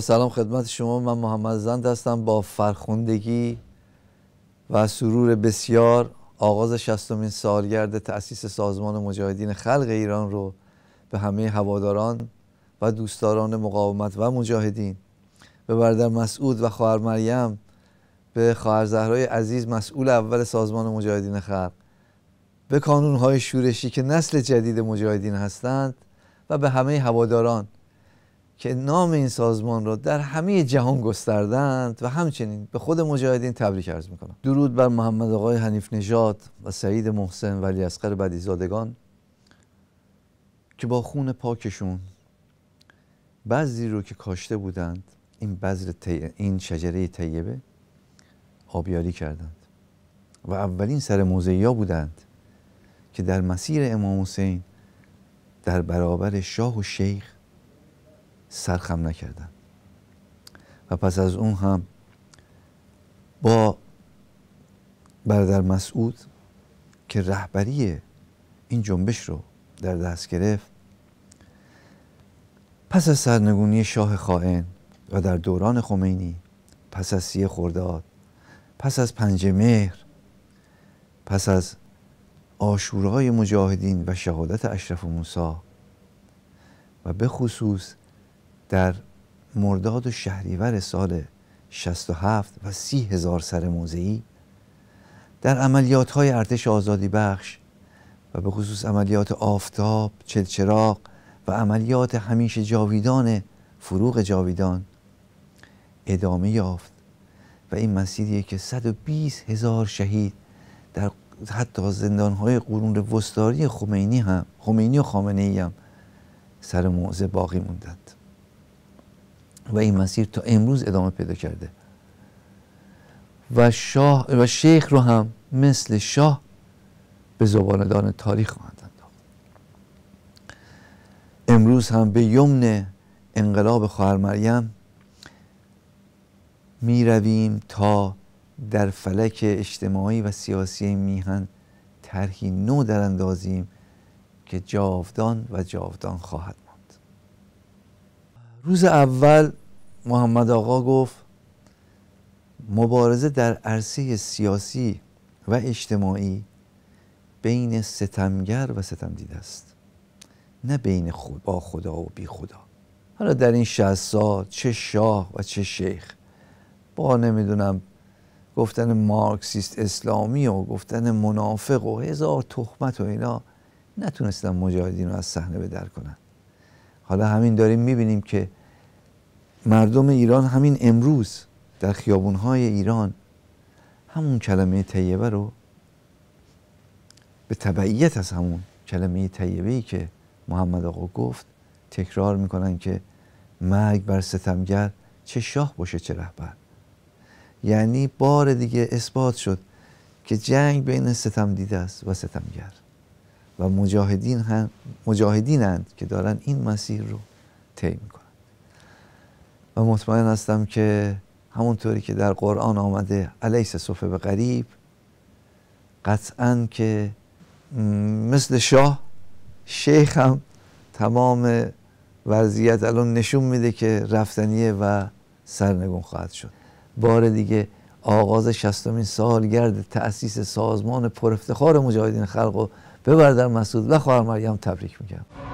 سلام خدمت شما من محمد زند هستم با فرخوندگی و سرور بسیار آغاز شستومین سالگرد تأسیس سازمان مجاهدین خلق ایران رو به همه هواداران و دوستداران مقاومت و مجاهدین به برادر مسعود و خواهر مریم به خواهر زهرای عزیز مسئول اول سازمان مجاهدین خلق به های شورشی که نسل جدید مجاهدین هستند و به همه هواداران که نام این سازمان را در همه جهان گستردند و همچنین به خود مجاهدین تبریک عرض میکنم درود بر محمد آقای حنیف نژاد و سعید محسن ولی اسقر زادگان که با خون پاکشون بعضی رو که کاشته بودند این بذر این شجره طیبه آبیاری کردند و اولین سر موزیا بودند که در مسیر امام حسین در برابر شاه و شیخ سرخم نکردن و پس از اون هم با برادر مسعود که رهبری این جنبش رو در دست گرفت پس از سرنگونی شاه خائن و در دوران خمینی پس از سی خرداد پس از پنج مهر پس از آشورای مجاهدین و شهادت اشرف و موسا و به خصوص در مرداد و شهریور سال 67 و سی هزار سر موزعی در عملیات های ارتش آزادی بخش و به خصوص عملیات آفتاب، چلچراغ و عملیات همیشه جاویدان فروغ جاویدان ادامه یافت و این مسیریه که 120 هزار شهید در حتی زندان های قرون وستاری خمینی هم خمینی و خامنه ای هم سر موزه باقی موندند و این مسیر تا امروز ادامه پیدا کرده و, شاه و شیخ رو هم مثل شاه به زباندان تاریخ خواهند انداخت امروز هم به یمن انقلاب خواهر مریم می رویم تا در فلک اجتماعی و سیاسی میهن طرحی نو در اندازیم که جاودان و جاودان خواهد روز اول محمد آقا گفت مبارزه در عرصه سیاسی و اجتماعی بین ستمگر و ستم دیده است نه بین خود با خدا و بی خدا حالا در این شهست سال چه شاه و چه شیخ با نمیدونم گفتن مارکسیست اسلامی و گفتن منافق و هزار تهمت و اینا نتونستن مجاهدین رو از صحنه بدر کنن حالا همین داریم میبینیم که مردم ایران همین امروز در خیابونهای ایران همون کلمه طیبه رو به تبعیت از همون کلمه طیبه ای که محمد آقا گفت تکرار میکنن که مرگ بر ستمگر چه شاه باشه چه رهبر یعنی بار دیگه اثبات شد که جنگ بین ستم دیده است و ستمگر و مجاهدین هم مجاهدینند که دارن این مسیر رو طی میکنن و مطمئن هستم که همونطوری که در قرآن آمده علیس صفه به غریب قطعا که مثل شاه شیخ هم تمام وضعیت الان نشون میده که رفتنیه و سرنگون خواهد شد بار دیگه آغاز شستمین سالگرد تأسیس سازمان پرافتخار مجاهدین خلق و به بردر مسعود و خواهر مریم تبریک میگم